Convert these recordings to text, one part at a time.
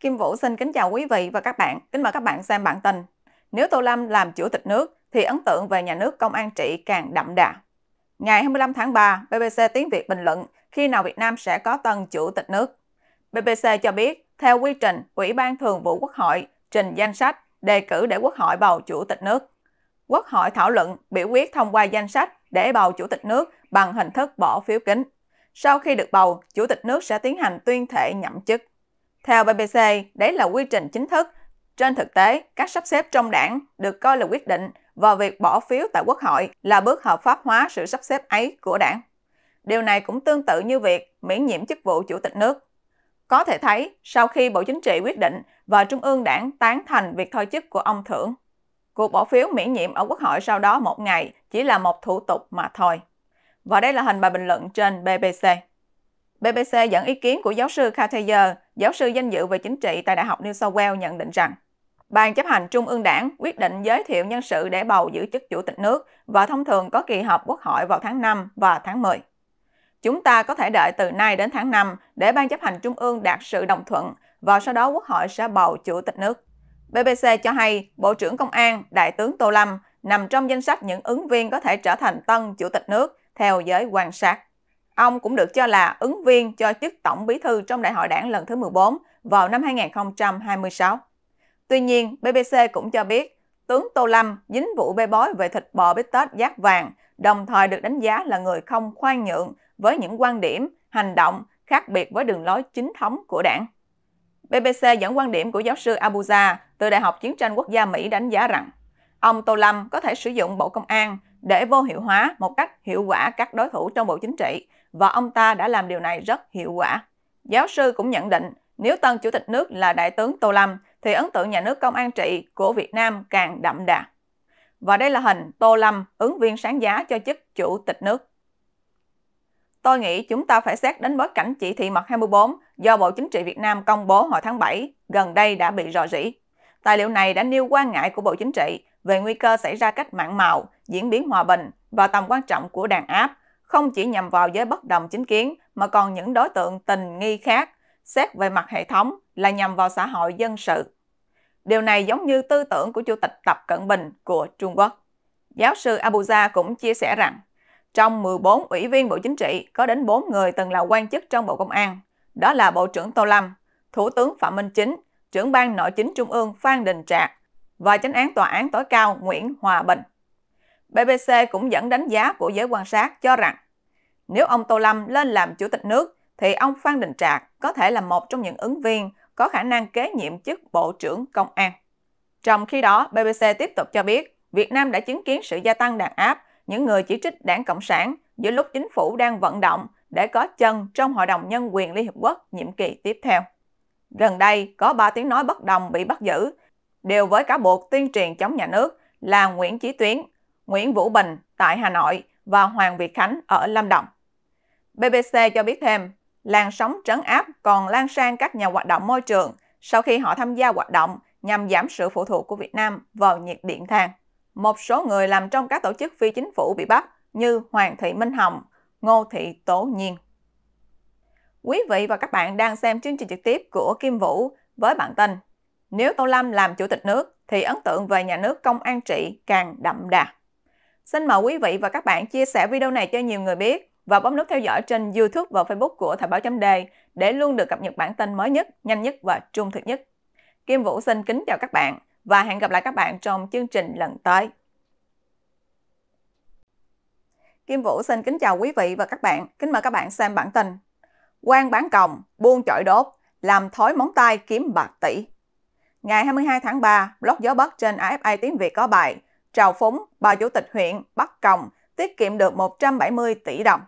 Kim Vũ xin kính chào quý vị và các bạn. Kính mời các bạn xem bản tin. Nếu Tô Lâm làm chủ tịch nước thì ấn tượng về nhà nước công an trị càng đậm đà. Ngày 25 tháng 3, BBC Tiếng Việt bình luận khi nào Việt Nam sẽ có tân chủ tịch nước. BBC cho biết, theo quy trình, Ủy ban Thường vụ Quốc hội trình danh sách đề cử để Quốc hội bầu chủ tịch nước. Quốc hội thảo luận, biểu quyết thông qua danh sách để bầu chủ tịch nước bằng hình thức bỏ phiếu kín. Sau khi được bầu, chủ tịch nước sẽ tiến hành tuyên thệ nhậm chức. Theo BBC, đấy là quy trình chính thức. Trên thực tế, các sắp xếp trong đảng được coi là quyết định và việc bỏ phiếu tại Quốc hội là bước hợp pháp hóa sự sắp xếp ấy của đảng. Điều này cũng tương tự như việc miễn nhiệm chức vụ chủ tịch nước. Có thể thấy, sau khi Bộ Chính trị quyết định và Trung ương đảng tán thành việc thôi chức của ông Thưởng, cuộc bỏ phiếu miễn nhiệm ở Quốc hội sau đó một ngày chỉ là một thủ tục mà thôi. Và đây là hình bài bình luận trên BBC. BBC dẫn ý kiến của giáo sư Cartier, giáo sư danh dự về chính trị tại Đại học New South Wales nhận định rằng, Ban chấp hành Trung ương Đảng quyết định giới thiệu nhân sự để bầu giữ chức chủ tịch nước và thông thường có kỳ họp quốc hội vào tháng 5 và tháng 10. Chúng ta có thể đợi từ nay đến tháng 5 để Ban chấp hành Trung ương đạt sự đồng thuận và sau đó quốc hội sẽ bầu chủ tịch nước. BBC cho hay Bộ trưởng Công an Đại tướng Tô Lâm nằm trong danh sách những ứng viên có thể trở thành tân chủ tịch nước theo giới quan sát. Ông cũng được cho là ứng viên cho chức tổng bí thư trong đại hội đảng lần thứ 14 vào năm 2026. Tuy nhiên, BBC cũng cho biết tướng Tô Lâm dính vụ bê bối về thịt bò bít tết giác vàng, đồng thời được đánh giá là người không khoan nhượng với những quan điểm, hành động khác biệt với đường lối chính thống của đảng. BBC dẫn quan điểm của giáo sư Abuja từ Đại học Chiến tranh Quốc gia Mỹ đánh giá rằng ông Tô Lâm có thể sử dụng Bộ Công an để vô hiệu hóa một cách hiệu quả các đối thủ trong Bộ Chính trị và ông ta đã làm điều này rất hiệu quả. Giáo sư cũng nhận định nếu tân chủ tịch nước là đại tướng Tô Lâm thì ấn tượng nhà nước công an trị của Việt Nam càng đậm đà. Và đây là hình Tô Lâm ứng viên sáng giá cho chức chủ tịch nước. Tôi nghĩ chúng ta phải xét đến bối cảnh chỉ thị mật 24 do Bộ Chính trị Việt Nam công bố hồi tháng 7 gần đây đã bị rò rỉ. Tài liệu này đã nêu quan ngại của Bộ Chính trị về nguy cơ xảy ra cách mạng màu, diễn biến hòa bình và tầm quan trọng của đàn áp, không chỉ nhằm vào giới bất đồng chính kiến mà còn những đối tượng tình nghi khác, xét về mặt hệ thống là nhằm vào xã hội dân sự. Điều này giống như tư tưởng của Chủ tịch Tập Cận Bình của Trung Quốc. Giáo sư Abuja cũng chia sẻ rằng, trong 14 ủy viên Bộ Chính trị có đến 4 người từng là quan chức trong Bộ Công an, đó là Bộ trưởng Tô Lâm, Thủ tướng Phạm Minh Chính, trưởng ban nội chính Trung ương Phan Đình Trạc, và chánh án tòa án tối cao Nguyễn Hòa Bình. BBC cũng dẫn đánh giá của giới quan sát cho rằng nếu ông Tô Lâm lên làm chủ tịch nước thì ông Phan Đình Trạc có thể là một trong những ứng viên có khả năng kế nhiệm chức Bộ trưởng Công an. Trong khi đó, BBC tiếp tục cho biết Việt Nam đã chứng kiến sự gia tăng đàn áp những người chỉ trích đảng Cộng sản giữa lúc chính phủ đang vận động để có chân trong Hội đồng Nhân quyền Liên Hiệp Quốc nhiệm kỳ tiếp theo. Gần đây, có 3 tiếng nói bất đồng bị bắt giữ đều với cả Bộ Tuyên truyền chống nhà nước là Nguyễn Chí Tuyến, Nguyễn Vũ Bình tại Hà Nội và Hoàng Việt Khánh ở Lâm Đồng. BBC cho biết thêm, làn sóng trấn áp còn lan sang các nhà hoạt động môi trường sau khi họ tham gia hoạt động nhằm giảm sự phụ thuộc của Việt Nam vào nhiệt điện than. Một số người làm trong các tổ chức phi chính phủ bị bắt như Hoàng Thị Minh Hồng, Ngô Thị Tố Nhiên. Quý vị và các bạn đang xem chương trình trực tiếp của Kim Vũ với bản tin nếu Tô Lâm làm chủ tịch nước thì ấn tượng về nhà nước công an trị càng đậm đà. Xin mời quý vị và các bạn chia sẻ video này cho nhiều người biết và bấm nút theo dõi trên YouTube và Facebook của Thời báo chấm đề để luôn được cập nhật bản tin mới nhất, nhanh nhất và trung thực nhất. Kim Vũ xin kính chào các bạn và hẹn gặp lại các bạn trong chương trình lần tới. Kim Vũ xin kính chào quý vị và các bạn. Kính mời các bạn xem bản tin. Quan bán còng, buôn chọi đốt, làm thói móng tay kiếm bạc tỷ. Ngày 22 tháng 3, blog Gió Bắc trên AFA Tiếng Việt có bài Trào phúng, bà chủ tịch huyện Bắc Còng tiết kiệm được 170 tỷ đồng.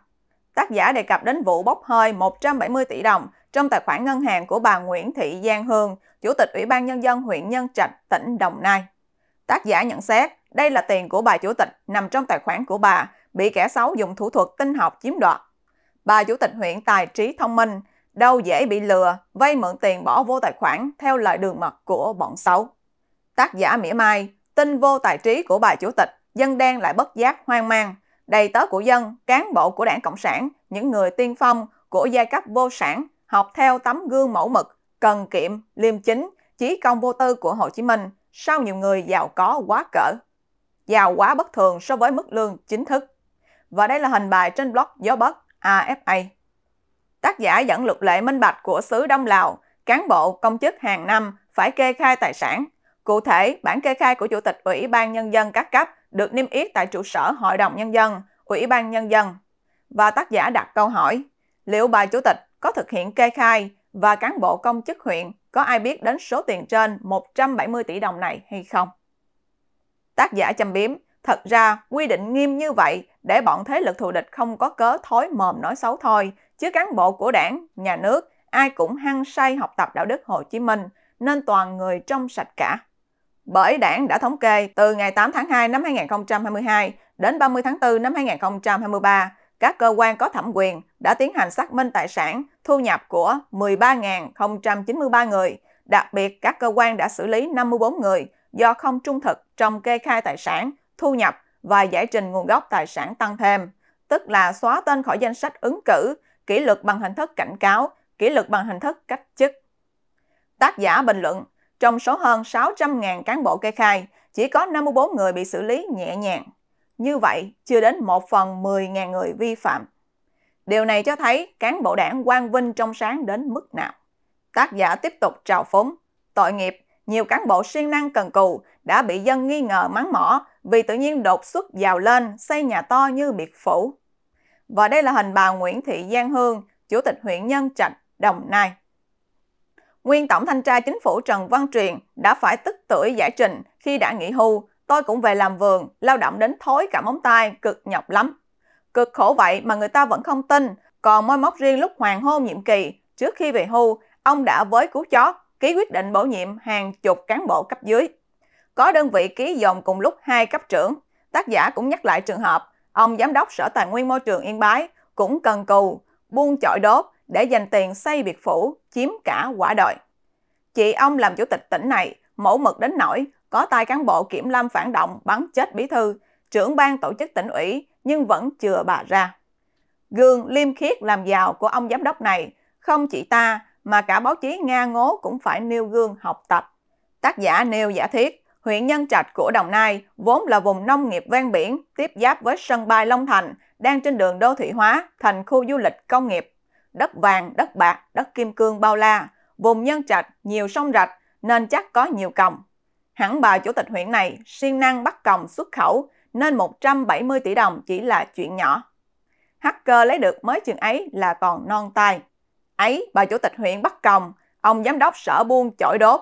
Tác giả đề cập đến vụ bốc hơi 170 tỷ đồng trong tài khoản ngân hàng của bà Nguyễn Thị Giang Hương, Chủ tịch Ủy ban Nhân dân huyện Nhân Trạch, tỉnh Đồng Nai. Tác giả nhận xét, đây là tiền của bà chủ tịch nằm trong tài khoản của bà, bị kẻ xấu dùng thủ thuật tinh học chiếm đoạt. Bà chủ tịch huyện tài trí thông minh đâu dễ bị lừa, vay mượn tiền bỏ vô tài khoản theo lời đường mật của bọn xấu. Tác giả mỉa mai, tin vô tài trí của bài chủ tịch, dân đen lại bất giác hoang mang, đầy tớ của dân, cán bộ của đảng Cộng sản, những người tiên phong của giai cấp vô sản, học theo tấm gương mẫu mực, cần kiệm, liêm chính, chí công vô tư của Hồ Chí Minh, sao nhiều người giàu có quá cỡ, giàu quá bất thường so với mức lương chính thức. Và đây là hình bài trên blog Gió Bất AFA tác giả dẫn luật lệ minh bạch của xứ Đông Lào, cán bộ, công chức hàng năm phải kê khai tài sản. Cụ thể, bản kê khai của Chủ tịch Ủy ban Nhân dân các cấp được niêm yết tại trụ sở Hội đồng Nhân dân, Ủy ban Nhân dân. Và tác giả đặt câu hỏi, liệu bà Chủ tịch có thực hiện kê khai và cán bộ công chức huyện có ai biết đến số tiền trên 170 tỷ đồng này hay không? Tác giả châm biếm, Thật ra, quy định nghiêm như vậy để bọn thế lực thù địch không có cớ thối mồm nói xấu thôi, chứ cán bộ của đảng, nhà nước, ai cũng hăng say học tập đạo đức Hồ Chí Minh, nên toàn người trong sạch cả. Bởi đảng đã thống kê từ ngày 8 tháng 2 năm 2022 đến 30 tháng 4 năm 2023, các cơ quan có thẩm quyền đã tiến hành xác minh tài sản, thu nhập của 13.093 người, đặc biệt các cơ quan đã xử lý 54 người do không trung thực trong kê khai tài sản thu nhập và giải trình nguồn gốc tài sản tăng thêm, tức là xóa tên khỏi danh sách ứng cử, kỷ luật bằng hình thức cảnh cáo, kỷ luật bằng hình thức cách chức. Tác giả bình luận, trong số hơn 600.000 cán bộ kê khai, chỉ có 54 người bị xử lý nhẹ nhàng. Như vậy, chưa đến 1 phần 10.000 người vi phạm. Điều này cho thấy cán bộ đảng quang vinh trong sáng đến mức nào. Tác giả tiếp tục trào phúng, tội nghiệp, nhiều cán bộ siêng năng cần cù đã bị dân nghi ngờ mắng mỏ vì tự nhiên đột xuất giàu lên xây nhà to như biệt phủ. Và đây là hình bà Nguyễn Thị Giang Hương, Chủ tịch huyện Nhân Trạch, Đồng Nai. Nguyên Tổng Thanh tra Chính phủ Trần Văn Truyền đã phải tức tuổi giải trình khi đã nghỉ hưu, tôi cũng về làm vườn, lao động đến thối cả móng tay, cực nhọc lắm. Cực khổ vậy mà người ta vẫn không tin, còn môi móc riêng lúc hoàng hôn nhiệm kỳ, trước khi về hưu, ông đã với cú chó ký quyết định bổ nhiệm hàng chục cán bộ cấp dưới. Có đơn vị ký dồn cùng lúc hai cấp trưởng. Tác giả cũng nhắc lại trường hợp ông giám đốc Sở Tài nguyên Môi trường Yên Bái cũng cần cù, buông chọi đốt để dành tiền xây biệt phủ chiếm cả quả đồi. Chị ông làm chủ tịch tỉnh này mẫu mực đến nỗi có tay cán bộ kiểm lâm phản động bắn chết bí thư, trưởng ban tổ chức tỉnh ủy nhưng vẫn chừa bà ra. Gương liêm khiết làm giàu của ông giám đốc này không chỉ ta mà cả báo chí Nga ngố cũng phải nêu gương học tập. Tác giả nêu giả thiết, huyện Nhân Trạch của Đồng Nai vốn là vùng nông nghiệp ven biển tiếp giáp với sân bay Long Thành, đang trên đường đô thị hóa thành khu du lịch công nghiệp. Đất vàng, đất bạc, đất kim cương bao la, vùng Nhân Trạch nhiều sông rạch nên chắc có nhiều còng. Hẳn bà chủ tịch huyện này siêng năng bắt còng xuất khẩu nên 170 tỷ đồng chỉ là chuyện nhỏ. Hacker lấy được mới chừng ấy là còn non tay ấy bà chủ tịch huyện Bắc Còng, ông giám đốc sở buôn chổi đốt,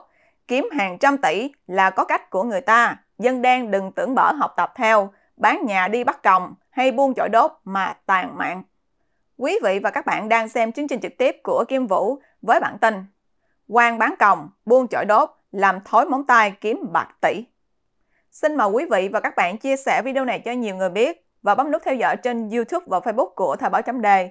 kiếm hàng trăm tỷ là có cách của người ta, dân đen đừng tưởng bở học tập theo, bán nhà đi Bắc Còng hay buôn chổi đốt mà tàn mạng. Quý vị và các bạn đang xem chương trình trực tiếp của Kim Vũ với bản tin Quang bán còng, buôn chổi đốt, làm thối móng tay kiếm bạc tỷ. Xin mời quý vị và các bạn chia sẻ video này cho nhiều người biết và bấm nút theo dõi trên YouTube và Facebook của Thời báo chấm đề